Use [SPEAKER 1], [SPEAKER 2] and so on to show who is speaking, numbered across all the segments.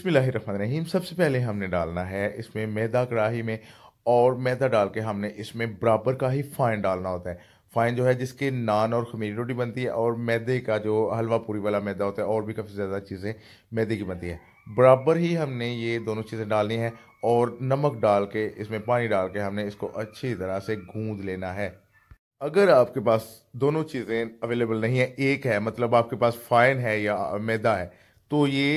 [SPEAKER 1] बिसमीम सबसे पहले हमने डालना है इसमें मैदा कढ़ाही में और मैदा डाल के हमने इसमें बराबर का ही फाइन डालना होता है फाइन जो है जिसके नान और खमीरी रोटी बनती है और मैदे का जो हलवा पूरी वाला मैदा होता है और भी काफ़ी ज़्यादा चीज़ें मैदे की बनती है बराबर ही हमने ये दोनों चीज़ें डालनी है और नमक डाल के इसमें पानी डाल के हमने इसको अच्छी तरह से गूंद लेना है अगर आपके पास दोनों चीज़ें अवेलेबल नहीं है एक है मतलब आपके पास फाइन है या मैदा है तो ये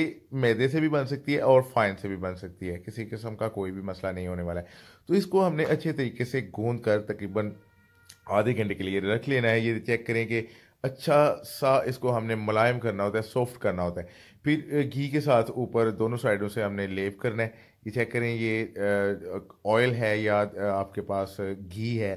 [SPEAKER 1] मैदे से भी बन सकती है और फाइन से भी बन सकती है किसी किस्म का कोई भी मसला नहीं होने वाला है तो इसको हमने अच्छे तरीके से गूंद कर तकरीबन आधे घंटे के लिए रख लेना है ये चेक करें कि अच्छा सा इसको हमने मुलायम करना होता है सॉफ्ट करना होता है फिर घी के साथ ऊपर दोनों साइडों से हमने लेप करना है ये चेक करें ये ऑयल है या आपके पास घी है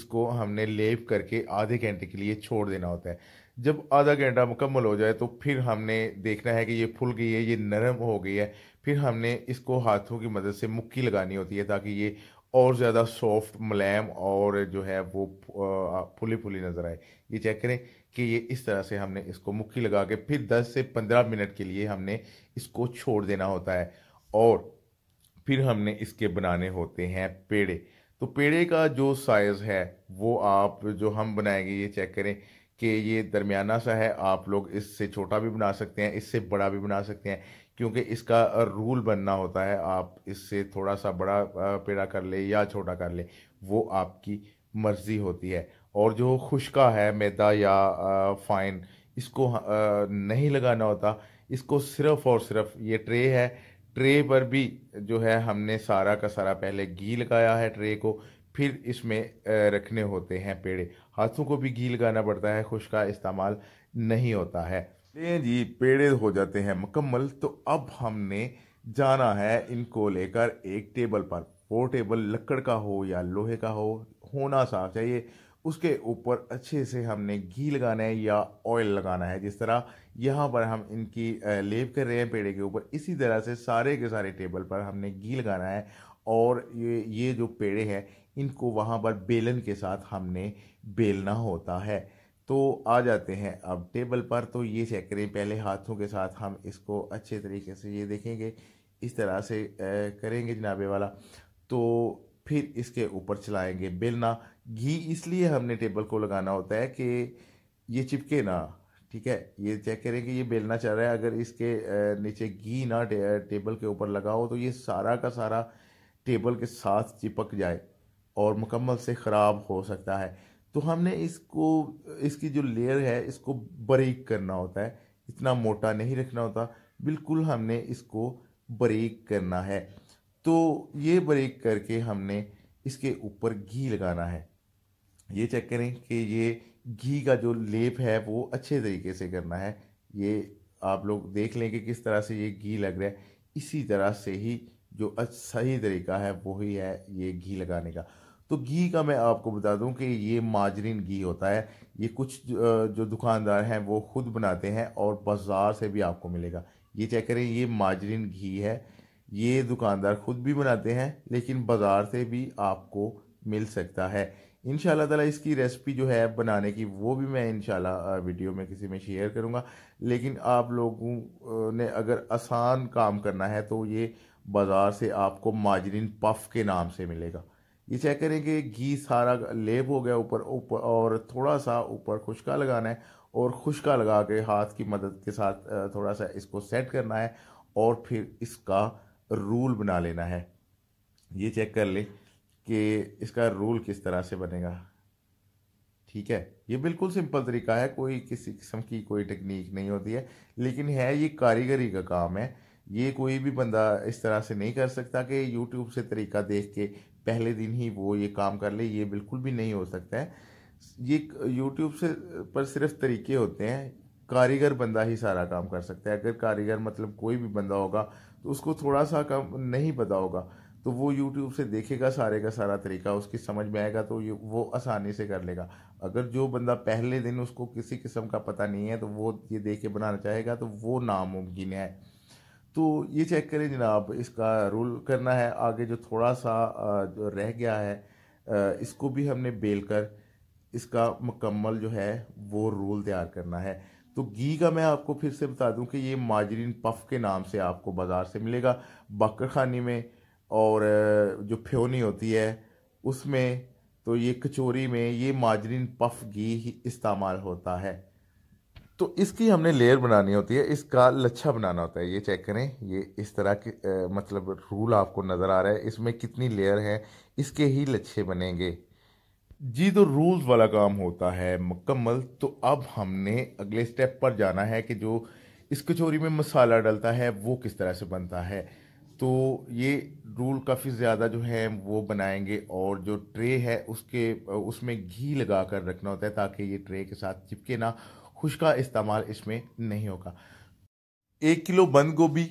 [SPEAKER 1] इसको हमने लेप करके आधे घंटे के लिए छोड़ देना होता है जब आधा घंटा मुकम्मल हो जाए तो फिर हमने देखना है कि ये फूल गई है ये नरम हो गई है फिर हमने इसको हाथों की मदद से मुक्की लगानी होती है ताकि ये और ज़्यादा सॉफ्ट मुलायम और जो है वो फुली फुली नज़र आए ये चेक करें कि ये इस तरह से हमने इसको मुक्की लगा के फिर 10 से 15 मिनट के लिए हमने इसको छोड़ देना होता है और फिर हमने इसके बनाने होते हैं पेड़े तो पेड़े का जो साइज़ है वो आप जो हम बनाएंगे ये चेक करें कि ये दरमियाना सा है आप लोग इससे छोटा भी बना सकते हैं इससे बड़ा भी बना सकते हैं क्योंकि इसका रूल बनना होता है आप इससे थोड़ा सा बड़ा पेड़ा कर ले या छोटा कर ले वो आपकी मर्ज़ी होती है और जो खुशका है मैदा या फाइन इसको नहीं लगाना होता इसको सिर्फ और सिर्फ ये ट्रे है ट्रे पर भी जो है हमने सारा का सारा पहले घी लगाया है ट्रे को फिर इसमें रखने होते हैं पेड़े हाथों को भी गील गाना पड़ता है खुश का इस्तेमाल नहीं होता है जी पेड़े हो जाते हैं मुकम्मल तो अब हमने जाना है इनको लेकर एक टेबल पर वो टेबल लकड़ का हो या लोहे का हो होना साफ चाहिए उसके ऊपर अच्छे से हमने घी लगाना है या ऑयल लगाना है जिस तरह यहाँ पर हम इनकी लेप कर रहे हैं पेड़े के ऊपर इसी तरह से सारे के सारे टेबल पर हमने घी लगाना है और ये ये जो पेड़े हैं इनको वहाँ पर बेलन के साथ हमने बेलना होता है तो आ जाते हैं अब टेबल पर तो ये चेक करें पहले हाथों के साथ हम इसको अच्छे तरीके से ये देखेंगे इस तरह से करेंगे जनाबे वाला तो फिर इसके ऊपर चलाएंगे बेलना घी इसलिए हमने टेबल को लगाना होता है कि ये चिपके ना ठीक है ये चेक करें कि ये बेलना चाह रहा है अगर इसके नीचे घी ना टेबल के ऊपर लगाओ तो ये सारा का सारा टेबल के साथ चिपक जाए और मुकम्मल से ख़राब हो सकता है तो हमने इसको इसकी जो लेयर है इसको बरीक करना होता है इतना मोटा नहीं रखना होता बिल्कुल हमने इसको बरीक करना है तो ये बरीक करके हमने इसके ऊपर घी लगाना है ये चेक करें कि ये घी का जो लेप है वो अच्छे तरीके से करना है ये आप लोग देख लें कि किस तरह से ये घी लग रहा है इसी तरह से ही जो सही तरीका है वही है ये घी लगाने का तो घी का मैं आपको बता दूं कि ये माजरीन घी होता है ये कुछ जो दुकानदार हैं वो खुद बनाते हैं और बाज़ार से भी आपको मिलेगा ये चेक करें ये माजरीन घी है ये दुकानदार खुद भी बनाते हैं लेकिन बाज़ार से भी आपको मिल सकता है इन ताला इसकी रेसिपी जो है बनाने की वो भी मैं इन वीडियो में किसी में शेयर करूँगा लेकिन आप लोगों ने अगर आसान काम करना है तो ये बाज़ार से आपको माजरीन पफ के नाम से मिलेगा ये चेक करें कि घी सारा लेप हो गया ऊपर ऊपर और थोड़ा सा ऊपर खुशका लगाना है और खुशका लगा के हाथ की मदद के साथ थोड़ा सा इसको सेट करना है और फिर इसका रूल बना लेना है ये चेक कर ले कि इसका रूल किस तरह से बनेगा ठीक है ये बिल्कुल सिंपल तरीका है कोई किसी किस्म की कोई टेक्निक नहीं होती है लेकिन है ये कारीगरी का काम है ये कोई भी बंदा इस तरह से नहीं कर सकता कि यूट्यूब से तरीका देख के पहले दिन ही वो ये काम कर ले ये बिल्कुल भी नहीं हो सकता है ये यूट्यूब से पर सिर्फ तरीके होते हैं कारीगर बंदा ही सारा काम कर सकता है अगर कारीगर मतलब कोई भी बंदा होगा तो उसको थोड़ा सा काम नहीं पता होगा तो वो यूट्यूब से देखेगा सारे का सारा तरीका उसकी समझ में आएगा तो वो आसानी से कर लेगा अगर जो बंदा पहले दिन उसको किसी किस्म का पता नहीं है तो वो ये देख के बनाना चाहेगा तो वो नामुमकिन है तो ये चेक करें जनाब इसका रोल करना है आगे जो थोड़ा सा जो रह गया है इसको भी हमने बेल कर इसका मुकम्मल जो है वो रोल तैयार करना है तो घी का मैं आपको फिर से बता दूं कि ये माजरीन पफ के नाम से आपको बाज़ार से मिलेगा बकर खानी में और जो फ्योनी होती है उसमें तो ये कचोरी में ये माजरीन पफ घी ही इस्तेमाल होता है तो इसकी हमने लेयर बनानी होती है इसका लच्छा बनाना होता है ये चेक करें ये इस तरह के आ, मतलब रूल आपको नज़र आ रहा है इसमें कितनी लेयर है इसके ही लच्छे बनेंगे जी तो रूल्स वाला काम होता है मुकम्मल तो अब हमने अगले स्टेप पर जाना है कि जो इस कचोरी में मसाला डलता है वो किस तरह से बनता है तो ये रूल काफ़ी ज़्यादा जो है वो बनाएंगे और जो ट्रे है उसके उसमें घी लगा कर रखना होता है ताकि ये ट्रे के साथ चिपके ना खुशका इस्तेमाल इसमें नहीं होगा एक किलो बंद गोभी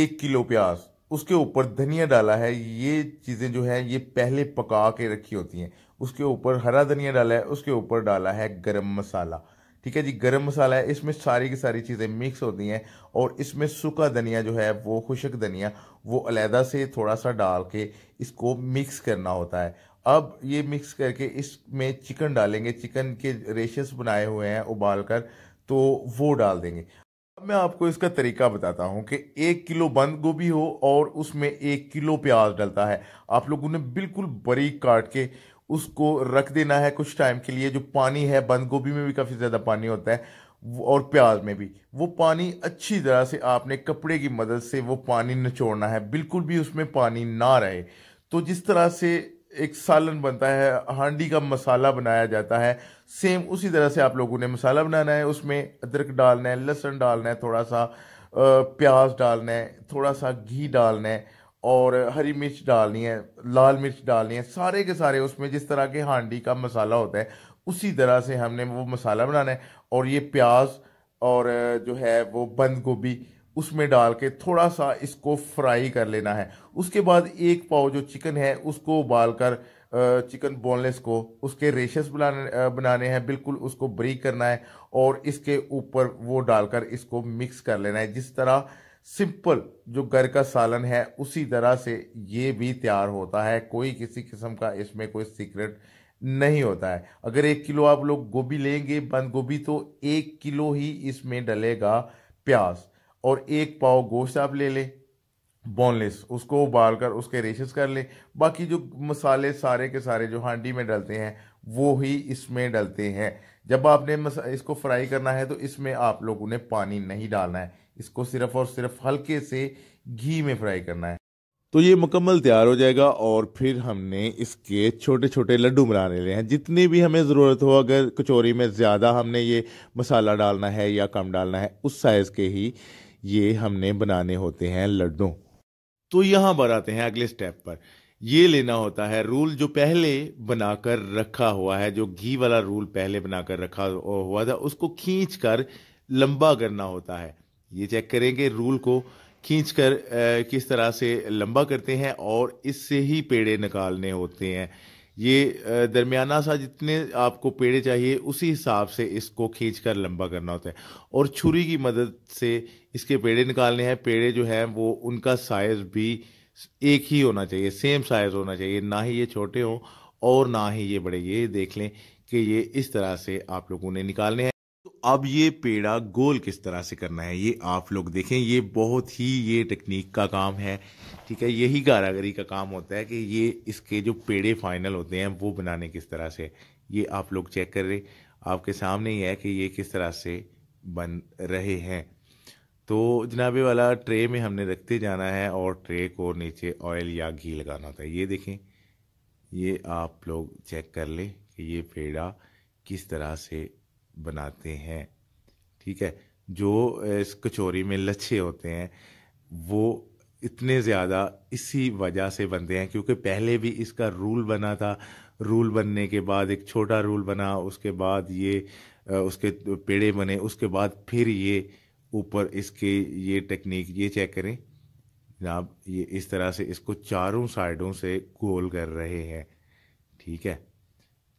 [SPEAKER 1] एक किलो प्याज उसके ऊपर धनिया डाला है ये चीज़ें जो है ये पहले पका के रखी होती हैं उसके ऊपर हरा धनिया डाला है उसके ऊपर डाला है गरम मसाला ठीक है जी गरम मसाला है इसमें सारी की सारी चीज़ें मिक्स होती हैं और इसमें सूखा धनिया जो है वो खुशक धनिया वो अलहदा से थोड़ा सा डाल के इसको मिक्स करना होता है अब ये मिक्स करके इसमें चिकन डालेंगे चिकन के रेशेस बनाए हुए हैं उबाल कर तो वो डाल देंगे अब मैं आपको इसका तरीका बताता हूँ कि एक किलो बंद गोभी हो और उसमें एक किलो प्याज डलता है आप लोगों ने बिल्कुल बारीक काट के उसको रख देना है कुछ टाइम के लिए जो पानी है बंद गोभी में भी काफ़ी ज़्यादा पानी होता है और प्याज में भी वो पानी अच्छी तरह से आपने कपड़े की मदद से वो पानी निचोड़ना है बिल्कुल भी उसमें पानी ना रहे तो जिस तरह से एक सालन बनता है हांडी का मसाला बनाया जाता है सेम उसी तरह से आप लोगों ने मसाला बनाना है उसमें अदरक डालना है लहसुन डालना है थोड़ा सा प्याज डालना है थोड़ा सा घी डालना है और हरी मिर्च डालनी है लाल मिर्च डालनी है सारे के सारे उसमें जिस तरह के हांडी का मसाला होता है उसी तरह से हमने वो मसाला बनाना है और ये प्याज और जो है वो बंद गोभी उसमें डाल के थोड़ा सा इसको फ्राई कर लेना है उसके बाद एक पाव जो चिकन है उसको उबाल कर चिकन बोनलेस को उसके रेशेस बनाने बनाने हैं बिल्कुल उसको ब्रीक करना है और इसके ऊपर वो डालकर इसको मिक्स कर लेना है जिस तरह सिंपल जो घर का सालन है उसी तरह से ये भी तैयार होता है कोई किसी किस्म का इसमें कोई सीक्रेट नहीं होता है अगर एक किलो आप लोग गोभी लेंगे बंद गोभी तो एक किलो ही इसमें डलेगा प्याज और एक पाव गोश्त आप ले लें बोनलेस उसको उबाल कर उसके रेशेस कर ले बाकी जो मसाले सारे के सारे जो हांडी में डलते हैं वो ही इसमें डलते हैं जब आपने इसको फ्राई करना है तो इसमें आप लोगों ने पानी नहीं डालना है इसको सिर्फ और सिर्फ हल्के से घी में फ्राई करना है तो ये मुकम्मल तैयार हो जाएगा और फिर हमने इसके छोटे छोटे लड्डू बना ले हैं जितनी भी हमें ज़रूरत हो अगर कचौरी में ज़्यादा हमने ये मसाला डालना है या कम डालना है उस साइज़ के ही ये हमने बनाने होते हैं लड्डू तो यहां पर आते हैं अगले स्टेप पर ये लेना होता है रूल जो पहले बनाकर रखा हुआ है जो घी वाला रूल पहले बनाकर रखा हुआ था उसको खींच कर लंबा करना होता है ये चेक करेंगे रूल को खींच कर किस तरह से लंबा करते हैं और इससे ही पेड़े निकालने होते हैं ये दरमियाना सा जितने आपको पेड़े चाहिए उसी हिसाब से इसको खींच कर लंबा करना होता है और छुरी की मदद से इसके पेड़े निकालने हैं पेड़े जो हैं वो उनका साइज़ भी एक ही होना चाहिए सेम साइज़ होना चाहिए ना ही ये छोटे हों और ना ही ये बड़े ये देख लें कि ये इस तरह से आप लोगों ने निकालने हैं अब ये पेड़ा गोल किस तरह से करना है ये आप लोग देखें ये बहुत ही ये टेक्निक का काम है ठीक है यही कारागरी का काम होता है कि ये इसके जो पेड़े फाइनल होते हैं वो बनाने किस तरह से ये आप लोग चेक कर रहे आपके सामने ही है कि ये किस तरह से बन रहे हैं तो जनाबे वाला ट्रे में हमने रखते जाना है और ट्रे को नीचे ऑयल या घी लगाना होता है ये देखें ये आप लोग चेक कर लें कि ये पेड़ा किस तरह से बनाते हैं ठीक है जो इस कचौरी में लच्छे होते हैं वो इतने ज़्यादा इसी वजह से बनते हैं क्योंकि पहले भी इसका रूल बना था रूल बनने के बाद एक छोटा रूल बना उसके बाद ये उसके पेड़े बने उसके बाद फिर ये ऊपर इसके ये टेक्निक ये चेक करें जनाब ये इस तरह से इसको चारों साइडों से गोल कर रहे हैं ठीक है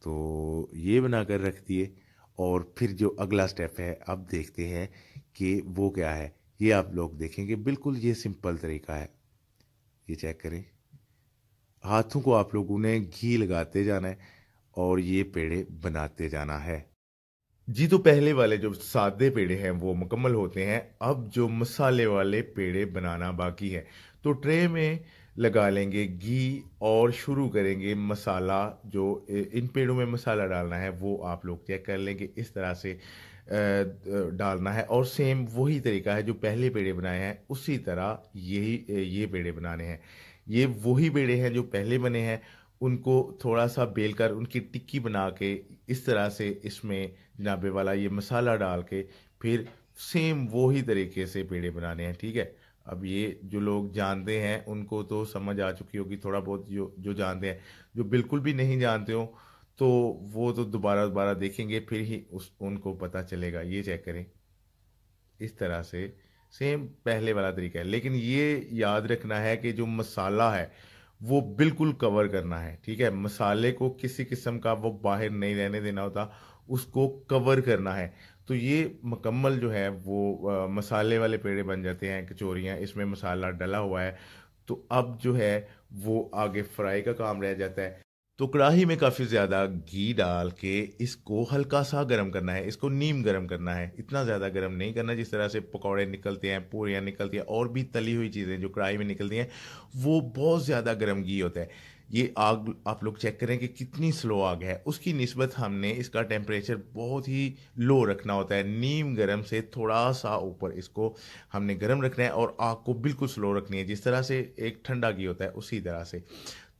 [SPEAKER 1] तो ये बना कर रख दिए और फिर जो अगला स्टेप है अब देखते हैं कि वो क्या है ये आप लोग देखेंगे बिल्कुल ये सिंपल तरीका है ये चेक करें हाथों को आप लोगों ने घी लगाते जाना है और ये पेड़े बनाते जाना है जी तो पहले वाले जो सादे पेड़े हैं वो मुकम्मल होते हैं अब जो मसाले वाले पेड़े बनाना बाकी है तो ट्रे में लगा लेंगे घी और शुरू करेंगे मसाला जो इन पेड़ों में मसाला डालना है वो आप लोग चेक कर लेंगे इस तरह से डालना है और सेम वही तरीका है जो पहले पेड़े बनाए हैं उसी तरह यही ये पेड़े बनाने हैं ये वही पेड़े हैं जो पहले बने हैं उनको थोड़ा सा बेल कर उनकी टिक्की बना के इस तरह से इसमें जनाबे वाला ये मसाला डाल के फिर सेम वो ही तरीके से पेड़े बनाने हैं ठीक है अब ये जो लोग जानते हैं उनको तो समझ आ चुकी होगी थोड़ा बहुत जो जो जानते हैं जो बिल्कुल भी नहीं जानते हो तो वो तो दोबारा दोबारा देखेंगे फिर ही उस उनको पता चलेगा ये चेक करें इस तरह से सेम पहले वाला तरीका है लेकिन ये याद रखना है कि जो मसाला है वो बिल्कुल कवर करना है ठीक है मसाले को किसी किस्म का वो बाहर नहीं रहने देना होता उसको कवर करना है तो ये मुकम्मल जो है वो आ, मसाले वाले पेड़े बन जाते हैं कचोरियाँ इसमें मसाला डला हुआ है तो अब जो है वो आगे फ्राई का काम रह जाता है तो कढ़ाही में काफ़ी ज़्यादा घी डाल के इसको हल्का सा गर्म करना है इसको नीम गर्म करना है इतना ज़्यादा गर्म नहीं करना जिस तरह से पकौड़े निकलते हैं पूरियाँ निकलती हैं और भी तली हुई चीज़ें जो कढ़ाई में निकलती हैं वो बहुत ज़्यादा गर्म घी होता है ये आग आप लोग चेक करें कि कितनी स्लो आग है उसकी नस्बत हमने इसका टेम्परेचर बहुत ही लो रखना होता है नीम गर्म से थोड़ा सा ऊपर इसको हमने गर्म रखना है और आग को बिल्कुल स्लो रखनी है जिस तरह से एक ठंडा घी होता है उसी तरह से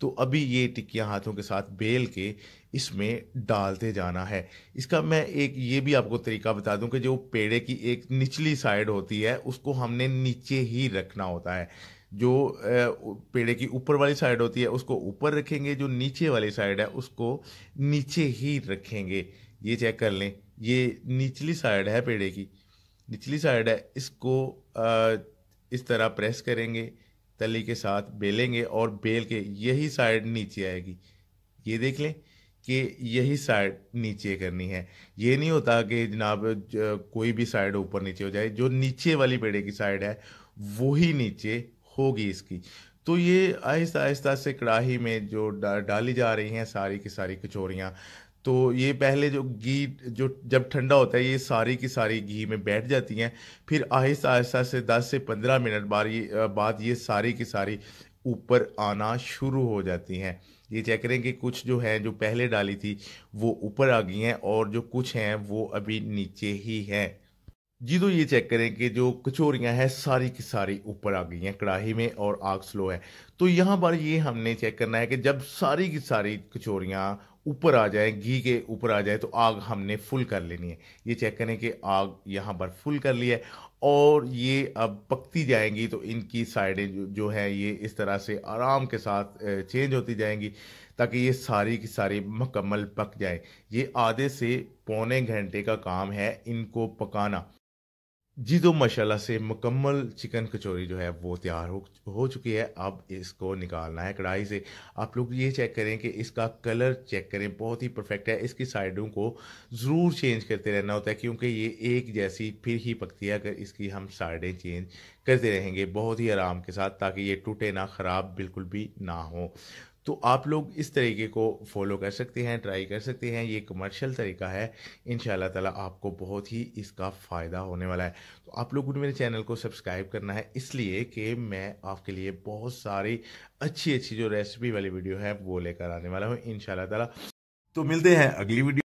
[SPEAKER 1] तो अभी ये टिक्कियाँ हाथों के साथ बेल के इसमें डालते जाना है इसका मैं एक ये भी आपको तरीका बता दूं कि जो पेड़े की एक निचली साइड होती है उसको हमने नीचे ही रखना होता है जो पेड़े की ऊपर वाली साइड होती है उसको ऊपर रखेंगे जो नीचे वाली साइड है उसको नीचे ही रखेंगे ये चेक कर लें ये निचली साइड है पेड़े की निचली साइड है इसको इस तरह प्रेस करेंगे तली के साथ बेलेंगे और बेल के यही साइड नीचे आएगी ये देख लें कि यही साइड नीचे करनी है ये नहीं होता कि जनाब कोई भी साइड ऊपर नीचे हो जाए जो नीचे वाली पेड़े की साइड है वो ही नीचे होगी इसकी तो ये आहिस्ता आहिस्ता से कड़ाही में जो डा, डाली जा रही हैं सारी की सारी कचौरियाँ तो ये पहले जो घी जो जब ठंडा होता है ये सारी की सारी घी में बैठ जाती हैं फिर आहिस्ता आहिस्ता से 10 से 15 मिनट बाद ये बाद ये सारी की सारी ऊपर आना शुरू हो जाती हैं ये चेक करें कि कुछ जो हैं जो पहले डाली थी वो ऊपर आ गई हैं और जो कुछ हैं वो अभी नीचे ही हैं जी तो ये चेक करें कि जो कचोरियाँ हैं सारी की सारी ऊपर आ गई हैं कड़ाही में और आग स्लो है तो यहाँ पर ये हमने चेक करना है कि जब सारी की सारी कचोरियाँ ऊपर आ जाए घी के ऊपर आ जाए तो आग हमने फुल कर लेनी है ये चेक करें कि आग यहाँ पर फुल कर ली है और ये अब पकती जाएंगी तो इनकी साइडें जो है ये इस तरह से आराम के साथ चेंज होती जाएंगी ताकि ये सारी की सारी मुकम्मल पक जाए ये आधे से पौने घंटे का काम है इनको पकाना जी तो माशाल्लाह से मुकम्मल चिकन कचौरी जो है वो तैयार हो हो चुकी है अब इसको निकालना है कढ़ाई से आप लोग ये चेक करें कि इसका कलर चेक करें बहुत ही परफेक्ट है इसकी साइडों को ज़रूर चेंज करते रहना होता है क्योंकि ये एक जैसी फिर ही पकती है अगर इसकी हम साइडें चेंज करते रहेंगे बहुत ही आराम के साथ ताकि ये टूटे ना ख़राब बिल्कुल भी ना हो तो आप लोग इस तरीके को फॉलो कर सकते हैं ट्राई कर सकते हैं ये कमर्शियल तरीका है इन ताला आपको बहुत ही इसका फ़ायदा होने वाला है तो आप लोगों ने मेरे चैनल को सब्सक्राइब करना है इसलिए कि मैं आपके लिए बहुत सारी अच्छी अच्छी जो रेसिपी वाली वीडियो है वो लेकर आने वाला हूँ इन ताला तो मिलते हैं अगली वीडियो